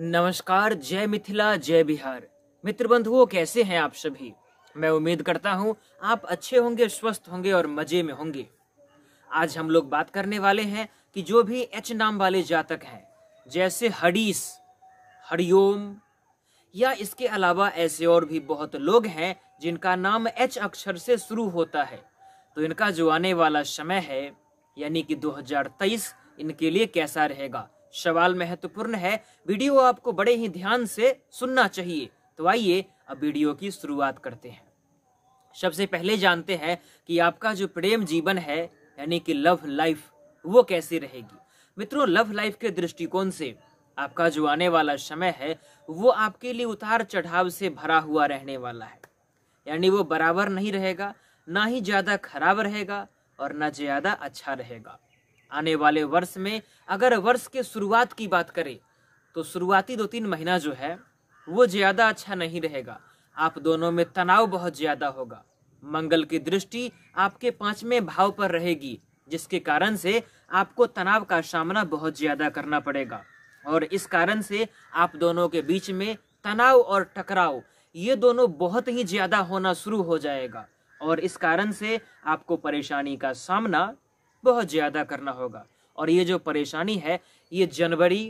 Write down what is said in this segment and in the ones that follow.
नमस्कार जय मिथिला जय बिहार मित्र बंधुओं कैसे हैं आप सभी मैं उम्मीद करता हूं आप अच्छे होंगे स्वस्थ होंगे और मजे में होंगे आज हम लोग बात करने वाले हैं कि जो भी एच नाम वाले जातक हैं जैसे हडीस हरिओम या इसके अलावा ऐसे और भी बहुत लोग हैं जिनका नाम एच अक्षर से शुरू होता है तो इनका जो आने वाला समय है यानी कि 2023 इनके लिए कैसा रहेगा सवाल महत्वपूर्ण है वीडियो आपको बड़े ही ध्यान से सुनना चाहिए तो आइए अब वीडियो की शुरुआत करते हैं सबसे पहले जानते हैं कि आपका जो प्रेम जीवन है यानी कि लव लाइफ वो कैसी रहेगी मित्रों लव लाइफ के दृष्टिकोण से आपका जो आने वाला समय है वो आपके लिए उतार चढ़ाव से भरा हुआ रहने वाला है यानी वो बराबर नहीं रहेगा ना ही ज़्यादा खराब रहेगा और ना ज़्यादा अच्छा रहेगा आने वाले वर्ष में अगर वर्ष के शुरुआत की बात करें तो शुरुआती दो तीन महीना जो है वो ज़्यादा अच्छा नहीं रहेगा आप दोनों में तनाव बहुत ज़्यादा होगा मंगल की दृष्टि आपके पांचवें भाव पर रहेगी जिसके कारण से आपको तनाव का सामना बहुत ज़्यादा करना पड़ेगा और इस कारण से आप दोनों के बीच में तनाव और टकराव ये दोनों बहुत ही ज़्यादा होना शुरू हो जाएगा और इस कारण से आपको परेशानी का सामना बहुत ज़्यादा करना होगा और ये जो परेशानी है ये जनवरी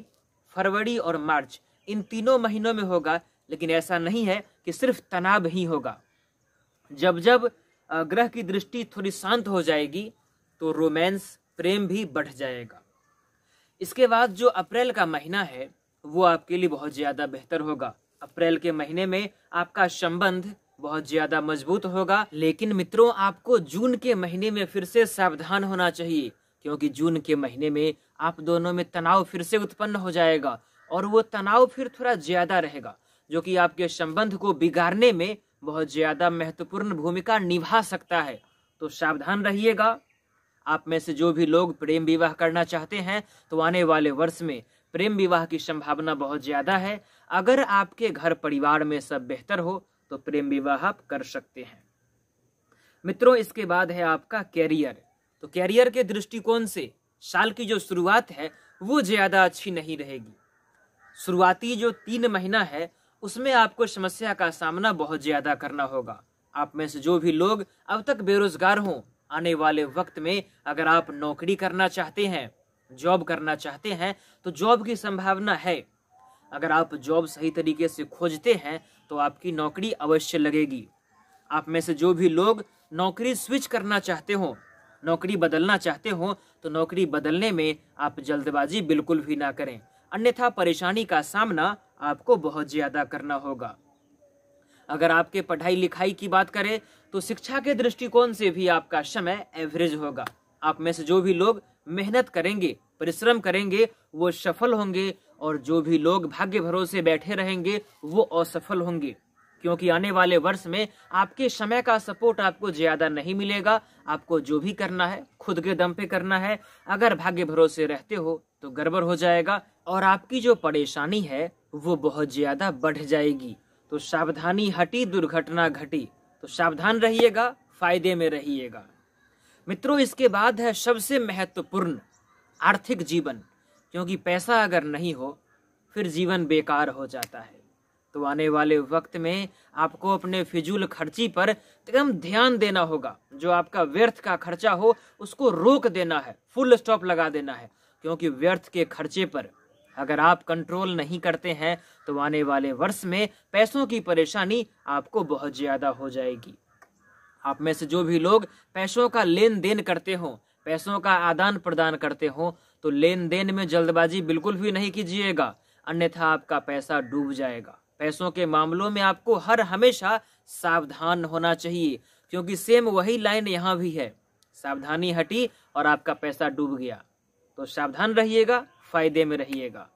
फरवरी और मार्च इन तीनों महीनों में होगा लेकिन ऐसा नहीं है कि सिर्फ तनाव ही होगा जब जब ग्रह की दृष्टि थोड़ी शांत हो जाएगी तो रोमांस प्रेम भी बढ़ जाएगा इसके बाद जो अप्रैल का महीना है वो आपके लिए बहुत ज़्यादा बेहतर होगा अप्रैल के महीने में आपका संबंध बहुत ज्यादा मजबूत होगा लेकिन मित्रों आपको जून के महीने में फिर से सावधान होना चाहिए क्योंकि जून के महीने में आप दोनों में तनाव फिर से उत्पन्न हो जाएगा और वो तनाव फिर थोड़ा ज्यादा रहेगा जो कि आपके संबंध को बिगाड़ने में बहुत ज्यादा महत्वपूर्ण भूमिका निभा सकता है तो सावधान रहिएगा आप में से जो भी लोग प्रेम विवाह करना चाहते हैं तो आने वाले वर्ष में प्रेम विवाह की संभावना बहुत ज्यादा है अगर आपके घर परिवार में सब बेहतर हो तो प्रेम विवाह आप कर सकते हैं मित्रों इसके बाद है आपका कैरियर तो कैरियर के दृष्टिकोण से साल की जो शुरुआत है वो ज़्यादा अच्छी नहीं रहेगी शुरुआती जो तीन महीना है उसमें आपको समस्या का सामना बहुत ज़्यादा करना होगा आप में से जो भी लोग अब तक बेरोजगार हों आने वाले वक्त में अगर आप नौकरी करना चाहते हैं जॉब करना चाहते हैं तो जॉब की संभावना है अगर आप जॉब सही तरीके से खोजते हैं तो आपकी नौकरी अवश्य लगेगी आप में से जो भी लोग नौकरी स्विच करना चाहते हो नौकरी बदलना चाहते हो तो नौकरी बदलने में आप जल्दबाजी बिल्कुल भी ना करें अन्यथा परेशानी का सामना आपको बहुत ज़्यादा करना होगा अगर आपके पढ़ाई लिखाई की बात करें तो शिक्षा के दृष्टिकोण से भी आपका समय एवरेज होगा आप में से जो भी लोग मेहनत करेंगे परिश्रम करेंगे वो सफल होंगे और जो भी लोग भाग्य भरोसे बैठे रहेंगे वो असफल होंगे क्योंकि आने वाले वर्ष में आपके समय का सपोर्ट आपको ज्यादा नहीं मिलेगा आपको जो भी करना है खुद के दम पे करना है अगर भाग्य भरोसे रहते हो तो गड़बड़ हो जाएगा और आपकी जो परेशानी है वो बहुत ज्यादा बढ़ जाएगी तो सावधानी हटी दुर्घटना घटी तो सावधान रहिएगा फायदे में रहिएगा मित्रों इसके बाद है सबसे महत्वपूर्ण आर्थिक जीवन क्योंकि पैसा अगर नहीं हो फिर जीवन बेकार हो जाता है तो आने वाले वक्त में आपको अपने फिजूल खर्ची पर एकदम ध्यान देना होगा जो आपका व्यर्थ का खर्चा हो उसको रोक देना है फुल स्टॉप लगा देना है क्योंकि व्यर्थ के खर्चे पर अगर आप कंट्रोल नहीं करते हैं तो आने वाले वर्ष में पैसों की परेशानी आपको बहुत ज़्यादा हो जाएगी आप में से जो भी लोग पैसों का लेन देन करते हो पैसों का आदान प्रदान करते हों तो लेन देन में जल्दबाजी बिल्कुल भी नहीं कीजिएगा अन्यथा आपका पैसा डूब जाएगा पैसों के मामलों में आपको हर हमेशा सावधान होना चाहिए क्योंकि सेम वही लाइन यहाँ भी है सावधानी हटी और आपका पैसा डूब गया तो सावधान रहिएगा फायदे में रहिएगा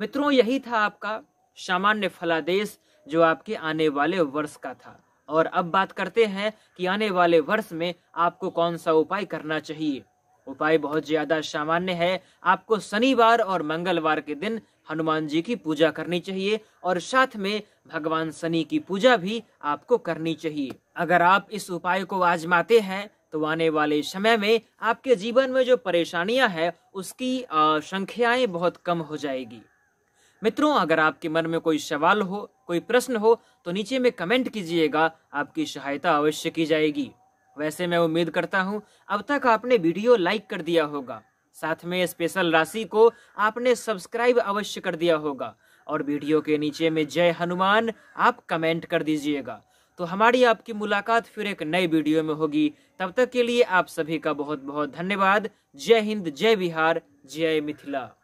मित्रों यही था आपका सामान्य फलादेश जो आपके आने वाले वर्ष का था और अब बात करते हैं कि आने वाले वर्ष में आपको कौन सा उपाय करना चाहिए उपाय बहुत ज्यादा सामान्य है आपको शनिवार और मंगलवार के दिन हनुमान जी की पूजा करनी चाहिए और साथ में भगवान शनि की पूजा भी आपको करनी चाहिए अगर आप इस उपाय को आजमाते हैं तो आने वाले समय में आपके जीवन में जो परेशानियां हैं उसकी संख्याएं बहुत कम हो जाएगी मित्रों अगर आपके मन में कोई सवाल हो कोई प्रश्न हो तो नीचे में कमेंट कीजिएगा आपकी सहायता अवश्य की जाएगी वैसे मैं उम्मीद करता हूँ अब तक आपने वीडियो लाइक कर दिया होगा साथ में स्पेशल राशि को आपने सब्सक्राइब अवश्य कर दिया होगा और वीडियो के नीचे में जय हनुमान आप कमेंट कर दीजिएगा तो हमारी आपकी मुलाकात फिर एक नए वीडियो में होगी तब तक के लिए आप सभी का बहुत बहुत धन्यवाद जय हिंद जय बिहार जय मिथिला